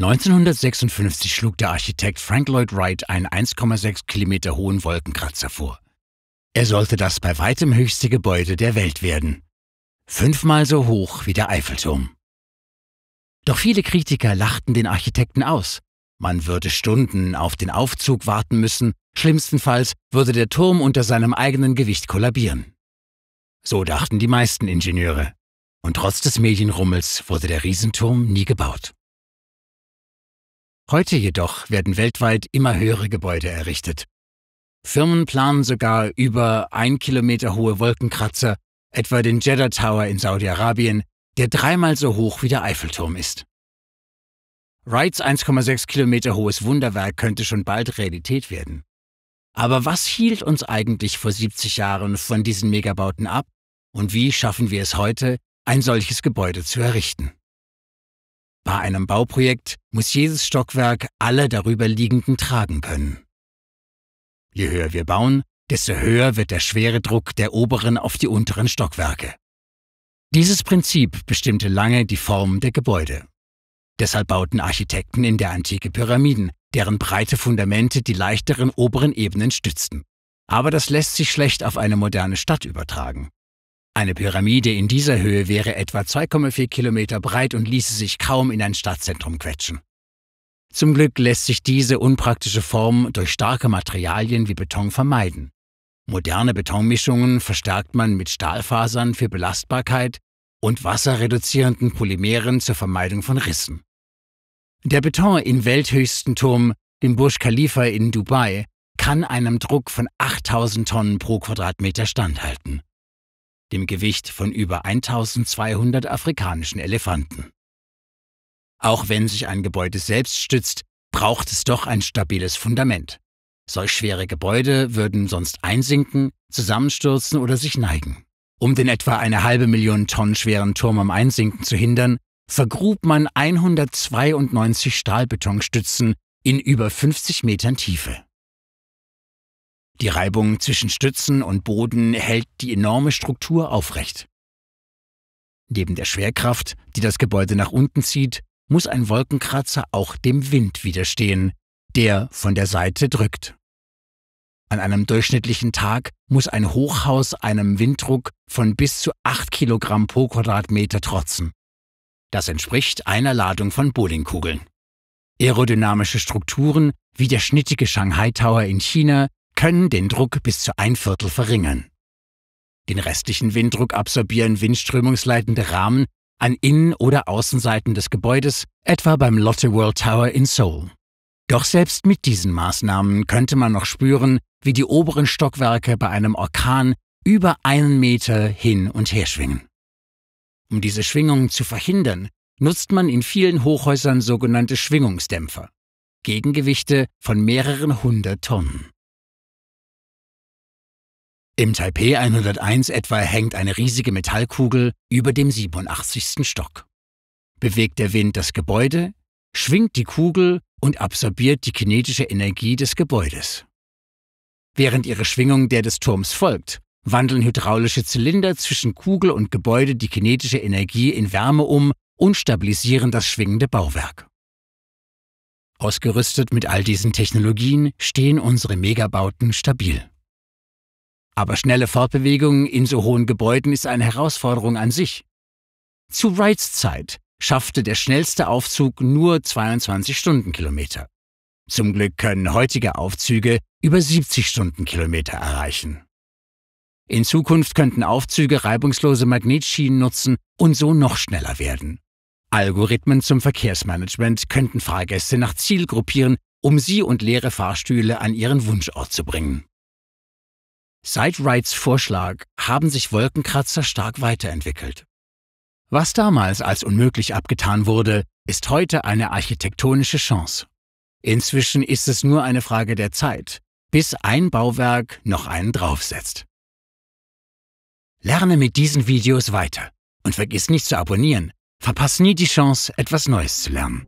1956 schlug der Architekt Frank Lloyd Wright einen 1,6 Kilometer hohen Wolkenkratzer vor. Er sollte das bei weitem höchste Gebäude der Welt werden. Fünfmal so hoch wie der Eiffelturm. Doch viele Kritiker lachten den Architekten aus. Man würde Stunden auf den Aufzug warten müssen, schlimmstenfalls würde der Turm unter seinem eigenen Gewicht kollabieren. So dachten die meisten Ingenieure. Und trotz des Medienrummels wurde der Riesenturm nie gebaut. Heute jedoch werden weltweit immer höhere Gebäude errichtet. Firmen planen sogar über ein Kilometer hohe Wolkenkratzer, etwa den Jeddah Tower in Saudi-Arabien, der dreimal so hoch wie der Eiffelturm ist. Wrights 1,6 Kilometer hohes Wunderwerk könnte schon bald Realität werden. Aber was hielt uns eigentlich vor 70 Jahren von diesen Megabauten ab und wie schaffen wir es heute, ein solches Gebäude zu errichten? Bei einem Bauprojekt muss jedes Stockwerk alle darüber liegenden tragen können. Je höher wir bauen, desto höher wird der schwere Druck der oberen auf die unteren Stockwerke. Dieses Prinzip bestimmte lange die Form der Gebäude. Deshalb bauten Architekten in der Antike Pyramiden, deren breite Fundamente die leichteren oberen Ebenen stützten. Aber das lässt sich schlecht auf eine moderne Stadt übertragen. Eine Pyramide in dieser Höhe wäre etwa 2,4 Kilometer breit und ließe sich kaum in ein Stadtzentrum quetschen. Zum Glück lässt sich diese unpraktische Form durch starke Materialien wie Beton vermeiden. Moderne Betonmischungen verstärkt man mit Stahlfasern für Belastbarkeit und wasserreduzierenden Polymeren zur Vermeidung von Rissen. Der Beton im welthöchsten Turm, dem Burj Khalifa in Dubai, kann einem Druck von 8000 Tonnen pro Quadratmeter standhalten dem Gewicht von über 1200 afrikanischen Elefanten. Auch wenn sich ein Gebäude selbst stützt, braucht es doch ein stabiles Fundament. Solch schwere Gebäude würden sonst einsinken, zusammenstürzen oder sich neigen. Um den etwa eine halbe Million Tonnen schweren Turm am Einsinken zu hindern, vergrub man 192 Stahlbetonstützen in über 50 Metern Tiefe. Die Reibung zwischen Stützen und Boden hält die enorme Struktur aufrecht. Neben der Schwerkraft, die das Gebäude nach unten zieht, muss ein Wolkenkratzer auch dem Wind widerstehen, der von der Seite drückt. An einem durchschnittlichen Tag muss ein Hochhaus einem Winddruck von bis zu 8 Kilogramm pro Quadratmeter trotzen. Das entspricht einer Ladung von Bowlingkugeln. Aerodynamische Strukturen wie der schnittige Shanghai Tower in China können den Druck bis zu ein Viertel verringern. Den restlichen Winddruck absorbieren windströmungsleitende Rahmen an Innen- oder Außenseiten des Gebäudes, etwa beim Lotte World Tower in Seoul. Doch selbst mit diesen Maßnahmen könnte man noch spüren, wie die oberen Stockwerke bei einem Orkan über einen Meter hin und her schwingen. Um diese Schwingungen zu verhindern, nutzt man in vielen Hochhäusern sogenannte Schwingungsdämpfer, Gegengewichte von mehreren hundert Tonnen. Im Taipei 101 etwa hängt eine riesige Metallkugel über dem 87. Stock. Bewegt der Wind das Gebäude, schwingt die Kugel und absorbiert die kinetische Energie des Gebäudes. Während ihre Schwingung der des Turms folgt, wandeln hydraulische Zylinder zwischen Kugel und Gebäude die kinetische Energie in Wärme um und stabilisieren das schwingende Bauwerk. Ausgerüstet mit all diesen Technologien stehen unsere Megabauten stabil. Aber schnelle Fortbewegung in so hohen Gebäuden ist eine Herausforderung an sich. Zu Wrights Zeit schaffte der schnellste Aufzug nur 22 Stundenkilometer. Zum Glück können heutige Aufzüge über 70 Stundenkilometer erreichen. In Zukunft könnten Aufzüge reibungslose Magnetschienen nutzen und so noch schneller werden. Algorithmen zum Verkehrsmanagement könnten Fahrgäste nach Ziel gruppieren, um sie und leere Fahrstühle an ihren Wunschort zu bringen. Seit Wrights Vorschlag haben sich Wolkenkratzer stark weiterentwickelt. Was damals als unmöglich abgetan wurde, ist heute eine architektonische Chance. Inzwischen ist es nur eine Frage der Zeit, bis ein Bauwerk noch einen draufsetzt. Lerne mit diesen Videos weiter und vergiss nicht zu abonnieren. verpasse nie die Chance, etwas Neues zu lernen.